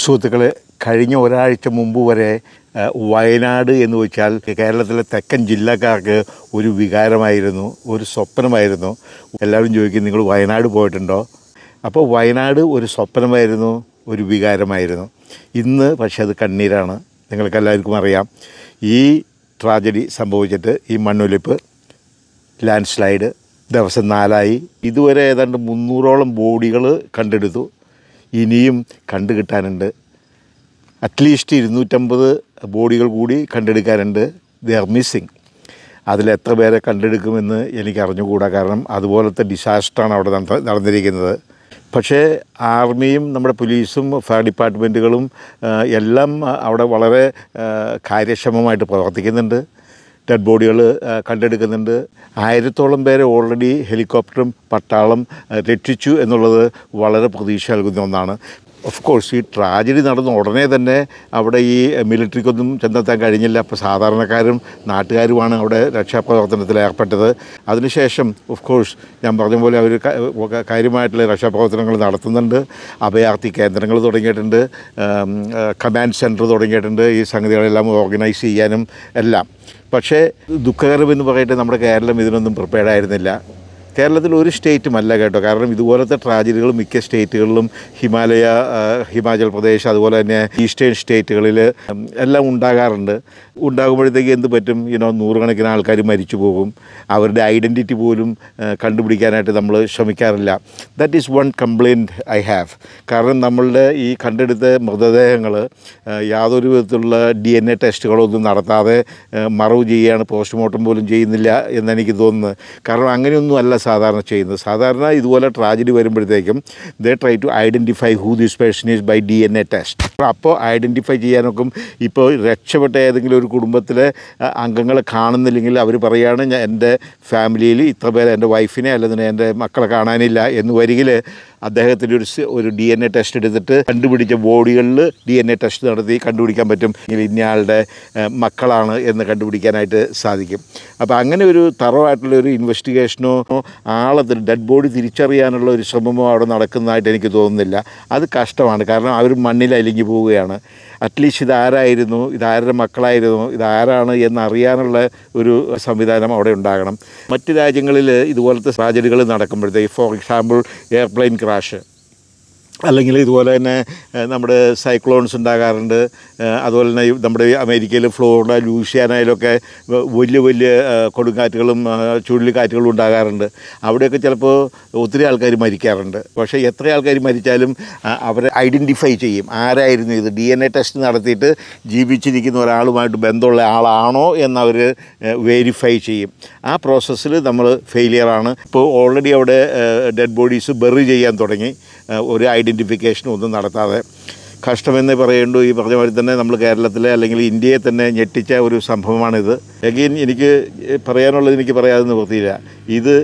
സുഹൃത്തുക്കളെ കഴിഞ്ഞ ഒരാഴ്ച മുമ്പ് വരെ വയനാട് എന്ന് വെച്ചാൽ കേരളത്തിലെ തെക്കൻ ജില്ലക്കാർക്ക് ഒരു വികാരമായിരുന്നു ഒരു സ്വപ്നമായിരുന്നു എല്ലാവരും ചോദിക്കും നിങ്ങൾ വയനാട് പോയിട്ടുണ്ടോ അപ്പോൾ വയനാട് ഒരു സ്വപ്നമായിരുന്നു ഒരു വികാരമായിരുന്നു ഇന്ന് പക്ഷേ അത് കണ്ണീരാണ് നിങ്ങൾക്കെല്ലാവർക്കും അറിയാം ഈ ട്രാജഡി സംഭവിച്ചിട്ട് ഈ മണ്ണൊലിപ്പ് ലാൻഡ് സ്ലൈഡ് ദിവസം നാലായി ഇതുവരെ ഏതാണ്ട് മുന്നൂറോളം ബോഡികൾ കണ്ടെടുത്തു ഇനിയും കണ്ടു കിട്ടാനുണ്ട് അറ്റ്ലീസ്റ്റ് ഇരുന്നൂറ്റമ്പത് ബോഡികൾ കൂടി കണ്ടെടുക്കാനുണ്ട് ദേ ആർ മിസ്സിങ് അതിൽ എത്ര പേരെ കണ്ടെടുക്കുമെന്ന് എനിക്ക് അറിഞ്ഞുകൂടാ കാരണം അതുപോലത്തെ ഡിസാസ്റ്ററാണ് അവിടെ നടന്നിരിക്കുന്നത് പക്ഷേ ആർമിയും നമ്മുടെ പോലീസും ഫയർ ഡിപ്പാർട്ട്മെൻറ്റുകളും എല്ലാം അവിടെ വളരെ കാര്യക്ഷമമായിട്ട് പ്രവർത്തിക്കുന്നുണ്ട് ഡെഡ് ബോഡികൾ കണ്ടെടുക്കുന്നുണ്ട് ആയിരത്തോളം പേരെ ഓൾറെഡി ഹെലികോപ്റ്ററും പട്ടാളം രക്ഷിച്ചു എന്നുള്ളത് വളരെ പ്രതീക്ഷ നൽകുന്ന ഒന്നാണ് ഓഫ് കോഴ്സ് ഈ ട്രാജഡി നടന്ന ഉടനെ തന്നെ അവിടെ ഈ മിലിറ്ററിക്കൊന്നും ചെന്നെത്താൻ കഴിഞ്ഞില്ല അപ്പോൾ സാധാരണക്കാരും നാട്ടുകാരുമാണ് അവിടെ രക്ഷാപ്രവർത്തനത്തിൽ ഏർപ്പെട്ടത് അതിനുശേഷം ഓഫ് കോഴ്സ് ഞാൻ പറഞ്ഞ പോലെ അവർ കാര്യമായിട്ടുള്ള രക്ഷാപ്രവർത്തനങ്ങൾ നടത്തുന്നുണ്ട് അഭയാർത്ഥി കേന്ദ്രങ്ങൾ തുടങ്ങിയിട്ടുണ്ട് കമാൻഡ് സെൻറ്റർ തുടങ്ങിയിട്ടുണ്ട് ഈ സംഗതികളെല്ലാം ഓർഗനൈസ് ചെയ്യാനും എല്ലാം പക്ഷേ ദുഃഖകരമെന്ന് പറയട്ടെ നമ്മുടെ കേരളം ഇതിനൊന്നും പ്രിപ്പയർഡ് ആയിരുന്നില്ല കേരളത്തിൽ ഒരു സ്റ്റേറ്റും അല്ല കേട്ടോ കാരണം ഇതുപോലത്തെ ട്രാജഡികൾ മിക്ക സ്റ്റേറ്റുകളിലും ഹിമാലയ ഹിമാചൽ പ്രദേശ് അതുപോലെ തന്നെ ഈസ്റ്റേൺ സ്റ്റേറ്റുകളിൽ എല്ലാം ഉണ്ടാകാറുണ്ട് ഉണ്ടാകുമ്പോഴത്തേക്ക് എന്ത് പറ്റും ഇനോ നൂറുകണക്കിന് ആൾക്കാർ മരിച്ചു പോകും അവരുടെ ഐഡൻറ്റിറ്റി പോലും കണ്ടുപിടിക്കാനായിട്ട് നമ്മൾ ശ്രമിക്കാറില്ല that is one complaint I have കാരണം നമ്മളുടെ ഈ കണ്ടെടുത്ത മൃതദേഹങ്ങൾ യാതൊരു വിധത്തിലുള്ള ഡി എൻ എ ടെസ്റ്റുകളൊന്നും നടത്താതെ മറവ് ചെയ്യുകയാണ് പോസ്റ്റ്മോർട്ടം പോലും ചെയ്യുന്നില്ല എന്നെനിക്ക് തോന്നുന്നത് കാരണം അങ്ങനെയൊന്നും അല്ല സാധാരണ ചെയ്യുന്നത് സാധാരണ ഇതുപോലെ ട്രാജഡി വരുമ്പോഴത്തേക്കും they try to identify who this person is by D N A test അപ്പോൾ അപ്പോൾ ഐഡൻറ്റിഫൈ ചെയ്യാനൊക്കും ഇപ്പോൾ രക്ഷപ്പെട്ട ഏതെങ്കിലും ഒരു കുടുംബത്തിലെ അംഗങ്ങളെ കാണുന്നില്ലെങ്കിൽ അവർ പറയുകയാണ് ഞാൻ എൻ്റെ ഫാമിലിയിൽ ഇത്ര പേരെ എൻ്റെ വൈഫിനെ അല്ലെങ്കിൽ എൻ്റെ മക്കളെ കാണാനില്ല എന്ന് വരികിൽ അദ്ദേഹത്തിൻ്റെ ഒരു ഒരു ഡി എൻ എ ടെസ്റ്റ് എടുത്തിട്ട് കണ്ടുപിടിച്ച ബോഡികളിൽ ഡി എൻ എ ടെസ്റ്റ് നടത്തി കണ്ടുപിടിക്കാൻ പറ്റും ഇന്നയാളുടെ മക്കളാണ് എന്ന് കണ്ടുപിടിക്കാനായിട്ട് സാധിക്കും അപ്പോൾ അങ്ങനെ ഒരു തറവായിട്ടുള്ള ഒരു ഇൻവെസ്റ്റിഗേഷനോ ആളത്തിൽ ഡെഡ് ബോഡി തിരിച്ചറിയാനുള്ള ഒരു ശ്രമമോ അവിടെ നടക്കുന്നതായിട്ട് എനിക്ക് തോന്നുന്നില്ല അത് കഷ്ടമാണ് കാരണം അവർ മണ്ണിൽ അലിഞ്ഞു പോവുകയാണ് അറ്റ്ലീസ്റ്റ് ഇതാരായിരുന്നു ഇതാരുടെ മക്കളായിരുന്നു ഇതാരാണ് എന്നറിയാനുള്ള ഒരു സംവിധാനം അവിടെ ഉണ്ടാകണം മറ്റ് രാജ്യങ്ങളിൽ ഇതുപോലത്തെ സാഹചര്യങ്ങൾ നടക്കുമ്പോഴത്തേക്ക് ഫോർ എക്സാമ്പിൾ എയർപ്ലെയിൻ ക്രാഷ് അല്ലെങ്കിൽ ഇതുപോലെ തന്നെ നമ്മുടെ സൈക്ലോൺസ് ഉണ്ടാകാറുണ്ട് അതുപോലെ തന്നെ നമ്മുടെ അമേരിക്കയിൽ ഫ്ലോറിഡ ലൂസിയാനയിലൊക്കെ വലിയ വലിയ കൊടുങ്കാറ്റുകളും ചുഴലിക്കാറ്റുകളും ഉണ്ടാകാറുണ്ട് അവിടെയൊക്കെ ചിലപ്പോൾ ഒത്തിരി ആൾക്കാർ മരിക്കാറുണ്ട് പക്ഷേ എത്ര ആൾക്കാർ മരിച്ചാലും അവരെ ഐഡൻറ്റിഫൈ ചെയ്യും ആരായിരുന്നു ഇത് ഡി എൻ എ ടെസ്റ്റ് നടത്തിയിട്ട് ജീവിച്ചിരിക്കുന്ന ഒരാളുമായിട്ട് ബന്ധമുള്ള ആളാണോ എന്നവർ വെരിഫൈ ചെയ്യും ആ പ്രോസസ്സിൽ നമ്മൾ ഫെയിലിയറാണ് ഇപ്പോൾ ഓൾറെഡി അവിടെ ഡെഡ് ബോഡീസ് ബെറി ചെയ്യാൻ തുടങ്ങി ഒരു ഐഡൻറ്റിഫിക്കേഷനും ഒന്നും നടത്താതെ കഷ്ടമെന്ന് പറയേണ്ടു ഈ പറഞ്ഞ പോലെ തന്നെ നമ്മൾ കേരളത്തിലെ അല്ലെങ്കിൽ ഇന്ത്യയെ തന്നെ ഞെട്ടിച്ച ഒരു സംഭവമാണിത് എഗെയിൻ എനിക്ക് പറയാനുള്ളത് എനിക്ക് പറയാതെ നിവർത്തിയില്ല ഇത്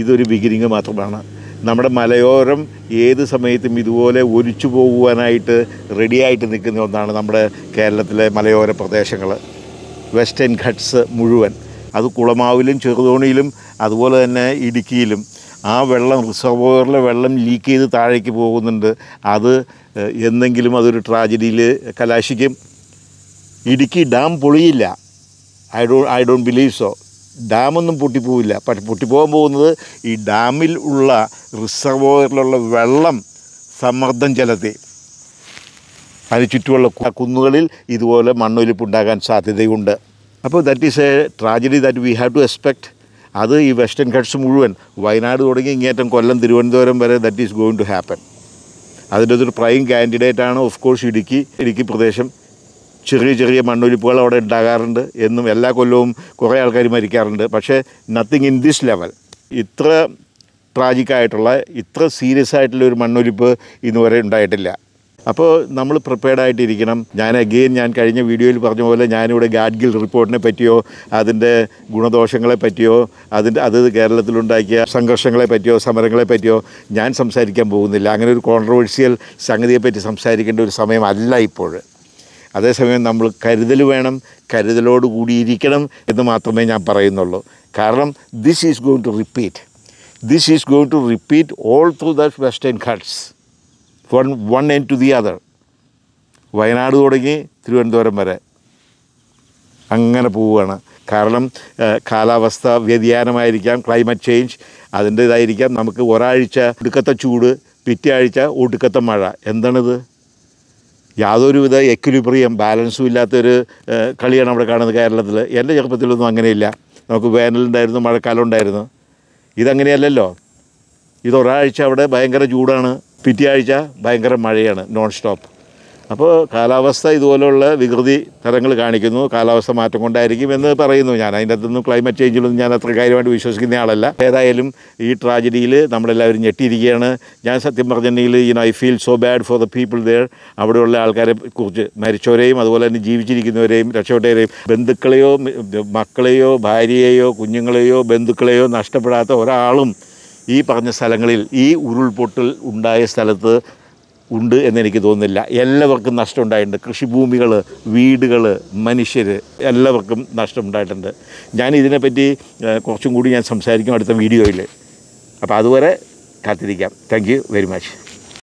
ഇതൊരു ബിഗിനിങ് മാത്രമാണ് നമ്മുടെ മലയോരം ഏത് സമയത്തും ഇതുപോലെ ഒലിച്ചു പോകുവാനായിട്ട് റെഡിയായിട്ട് നിൽക്കുന്ന ഒന്നാണ് നമ്മുടെ കേരളത്തിലെ മലയോര പ്രദേശങ്ങൾ വെസ്റ്റേൺ ഘട്ട്സ് മുഴുവൻ അത് കുളമാവിലും ചെറുതോണിയിലും അതുപോലെ തന്നെ ഇടുക്കിയിലും ആ വെള്ളം റിസർവോയറിലെ വെള്ളം ലീക്ക് ചെയ്ത് താഴേക്ക് പോകുന്നുണ്ട് അത് എന്തെങ്കിലും അതൊരു ട്രാജഡിയിൽ കലാശിക്കും ഇടുക്കി ഡാം പൊളിയില്ല I do I don't believe so ഡാമൊന്നും പൊട്ടിപ്പോവില്ല പക്ഷെ പൊട്ടിപ്പോകാൻ പോകുന്നത് ഈ ഡാമിൽ ഉള്ള റിസർവോയറിലുള്ള വെള്ളം സമ്മർദ്ദം ചെലുത്തി അതിന് ചുറ്റുമുള്ള കുന്നുകളിൽ ഇതുപോലെ മണ്ണൊലിപ്പ് ഉണ്ടാകാൻ സാധ്യതയുണ്ട് അപ്പോൾ that is a tragedy that we have to expect അത് ഈ വെസ്റ്റേൺ ഘട്ട്സ് മുഴുവൻ വയനാട് തുടങ്ങി ഇങ്ങേറ്റം കൊല്ലം തിരുവനന്തപുരം വരെ that is going to happen അതിൻ്റെ അതൊരു പ്രൈം കാൻഡിഡേറ്റ് ആണ് ഓഫ് കോഴ്സ് ഇടുക്കി ഇടുക്കി പ്രദേശം ചെറിയ ചെറിയ മണ്ണൊലിപ്പുകൾ അവിടെ ഉണ്ടാകാറുണ്ട് എന്നും എല്ലാ കൊല്ലവും കുറേ ആൾക്കാർ മരിക്കാറുണ്ട് പക്ഷേ നത്തിങ് ഇൻ ദിസ് ലെവൽ ഇത്ര ട്രാജിക്കായിട്ടുള്ള ഇത്ര സീരിയസ് ആയിട്ടുള്ള ഒരു മണ്ണൊലിപ്പ് ഇന്നുവരെ ഉണ്ടായിട്ടില്ല അപ്പോൾ നമ്മൾ പ്രിപ്പയർഡ് ആയിട്ടിരിക്കണം ഞാൻ അഗെയിൻ ഞാൻ കഴിഞ്ഞ വീഡിയോയിൽ പറഞ്ഞ പോലെ ഞാനിവിടെ ഗാഡ്ഗിൽ റിപ്പോർട്ടിനെ പറ്റിയോ അതിൻ്റെ ഗുണദോഷങ്ങളെ പറ്റിയോ അതിൻ്റെ അത് കേരളത്തിലുണ്ടാക്കിയ സംഘർഷങ്ങളെ പറ്റിയോ സമരങ്ങളെ പറ്റിയോ ഞാൻ സംസാരിക്കാൻ പോകുന്നില്ല അങ്ങനെ ഒരു കോൺട്രവേഴ്സിയൽ സംഗതിയെപ്പറ്റി സംസാരിക്കേണ്ട ഒരു സമയമല്ല ഇപ്പോൾ അതേസമയം നമ്മൾ കരുതൽ വേണം കരുതലോട് കൂടിയിരിക്കണം എന്ന് മാത്രമേ ഞാൻ പറയുന്നുള്ളൂ കാരണം this is going to repeat this is going to repeat all through the western ghats one one and two the other Wayanad തുടങ്ങി തിരുവനന്തപുരം വരെ അങ്ങനെ പോവുകയാണ് കാരണം കാലാവസ്ഥ വ്യതിയാനമായിരിക്കാം ക്ലൈമറ്റ് ചേഞ്ച് അതിൻ്റേതായിരിക്കാം നമുക്ക് ഒരാഴ്ച ഒടുക്കത്തെ ചൂട് പിറ്റേ ആഴ്ച ഒടുക്കത്തെ മഴ എന്താണിത് യാതൊരുവിധ എക്വിലിബ്രിയം ബാലൻസും ഇല്ലാത്തൊരു കളിയാണ് അവിടെ കാണുന്നത് കേരളത്തിൽ എൻ്റെ ചെറുപ്പത്തിലൊന്നും അങ്ങനെയില്ല നമുക്ക് വേനലുണ്ടായിരുന്നു മഴക്കാലം ഉണ്ടായിരുന്നു ഇതങ്ങനെയല്ലല്ലോ ഇതൊരാഴ്ച അവിടെ ഭയങ്കര ചൂടാണ് പിറ്റിയാഴ്ച ഭയങ്കര മഴയാണ് നോൺ സ്റ്റോപ്പ് അപ്പോൾ കാലാവസ്ഥ ഇതുപോലെയുള്ള വികൃതി തരങ്ങൾ കാണിക്കുന്നു കാലാവസ്ഥ മാറ്റം കൊണ്ടായിരിക്കും എന്ന് പറയുന്നു ഞാൻ അതിൻ്റെ അകത്തൊന്നും ക്ലൈമറ്റ് ചേഞ്ചിലൊന്നും ഞാൻ അത്ര കാര്യമായിട്ട് വിശ്വസിക്കുന്ന ആളല്ല ഏതായാലും ഈ ട്രാജഡിയിൽ നമ്മളെല്ലാവരും ഞെട്ടിയിരിക്കുകയാണ് ഞാൻ സത്യം പറഞ്ഞിട്ടുണ്ടെങ്കിൽ ഈ I feel so bad for the people there അവിടെയുള്ള ആൾക്കാരെ കുറിച്ച് മരിച്ചവരെയും അതുപോലെ തന്നെ ജീവിച്ചിരിക്കുന്നവരെയും രക്ഷപ്പെട്ടവരെയും ബന്ധുക്കളെയോ മക്കളെയോ ഭാര്യയെയോ കുഞ്ഞുങ്ങളെയോ ബന്ധുക്കളെയോ നഷ്ടപ്പെടാത്ത ഒരാളും ഈ പറഞ്ഞ സ്ഥലങ്ങളിൽ ഈ ഉരുൾപൊട്ടൽ ഉണ്ടായ സ്ഥലത്ത് ഉണ്ട് എന്നെനിക്ക് തോന്നുന്നില്ല എല്ലാവർക്കും നഷ്ടമുണ്ടായിട്ടുണ്ട് കൃഷിഭൂമികൾ വീടുകൾ മനുഷ്യർ എല്ലാവർക്കും നഷ്ടമുണ്ടായിട്ടുണ്ട് ഞാൻ ഇതിനെപ്പറ്റി കുറച്ചും കൂടി ഞാൻ സംസാരിക്കും അടുത്ത വീഡിയോയിൽ അപ്പോൾ അതുവരെ കാത്തിരിക്കാം താങ്ക് വെരി മച്ച്